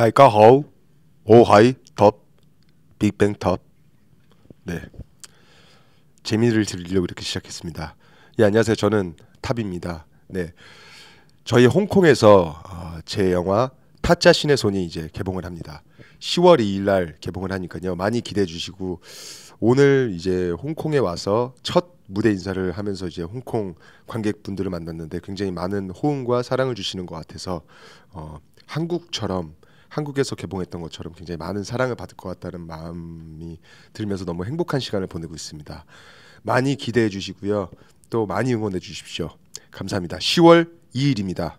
大家好, 5하이 덥, 빅뱅 덥. 네. 재미를 드리려고 이렇게 시작했습니다. 예, 안녕하세요. 저는 탑입니다. 네. 저희 홍콩에서 어, 제 영화 타짜 신의 손이 이제 개봉을 합니다. 10월 2일 날 개봉을 하니까요. 많이 기대해 주시고 오늘 이제 홍콩에 와서 첫 무대 인사를 하면서 이제 홍콩 관객분들을 만났는데 굉장히 많은 호응과 사랑을 주시는 것 같아서 어, 한국처럼 한국에서 개봉했던 것처럼 굉장히 많은 사랑을 받을 것 같다는 마음이 들면서 너무 행복한 시간을 보내고 있습니다. 많이 기대해 주시고요. 또 많이 응원해 주십시오. 감사합니다. 10월 2일입니다.